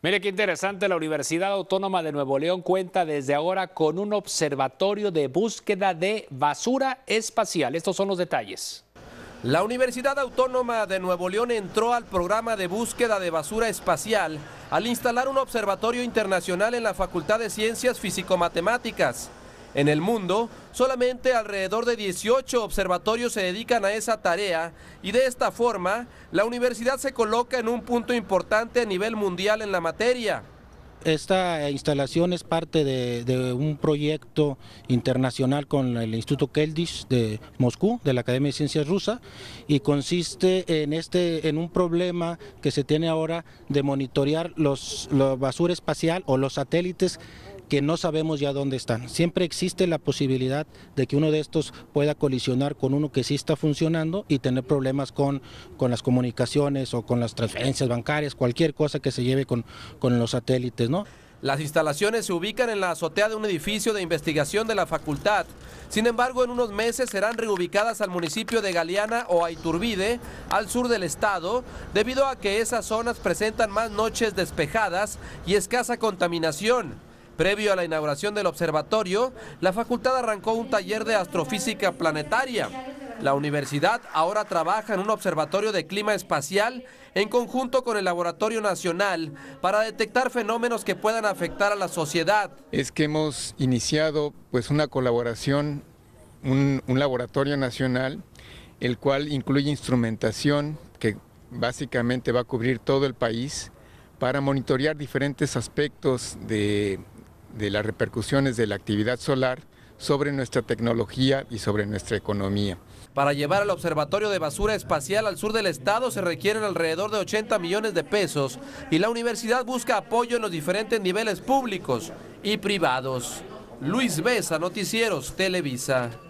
Mire qué interesante, la Universidad Autónoma de Nuevo León cuenta desde ahora con un observatorio de búsqueda de basura espacial. Estos son los detalles. La Universidad Autónoma de Nuevo León entró al programa de búsqueda de basura espacial al instalar un observatorio internacional en la Facultad de Ciencias Físico-Matemáticas en el mundo, solamente alrededor de 18 observatorios se dedican a esa tarea y de esta forma la universidad se coloca en un punto importante a nivel mundial en la materia. Esta instalación es parte de, un proyecto internacional con el Instituto Keldysh de Moscú, de la Academia de Ciencias Rusa, y consiste en, este, en un problema que se tiene ahora de monitorear los, la basura espacial o los satélites que no sabemos ya dónde están. Siempre existe la posibilidad de que uno de estos pueda colisionar con uno que sí está funcionando y tener problemas con, con las comunicaciones o con las transferencias bancarias, cualquier cosa que se lleve con, los satélites, ¿no? Las instalaciones se ubican en la azotea de un edificio de investigación de la facultad. Sin embargo, en unos meses serán reubicadas al municipio de Galeana o Aiturbide, al sur del estado, debido a que esas zonas presentan más noches despejadas y escasa contaminación. Previo a la inauguración del observatorio, la facultad arrancó un taller de astrofísica planetaria. La universidad ahora trabaja en un observatorio de clima espacial en conjunto con el Laboratorio Nacional para detectar fenómenos que puedan afectar a la sociedad. Es que hemos iniciado pues una colaboración, un laboratorio nacional, el cual incluye instrumentación que básicamente va a cubrir todo el país para monitorear diferentes aspectos de, de las repercusiones de la actividad solar sobre nuestra tecnología y sobre nuestra economía. Para llevar al Observatorio de Basura Espacial al sur del estado se requieren alrededor de 80 millones de pesos y la universidad busca apoyo en los diferentes niveles públicos y privados. Luis Besa, Noticieros, Televisa.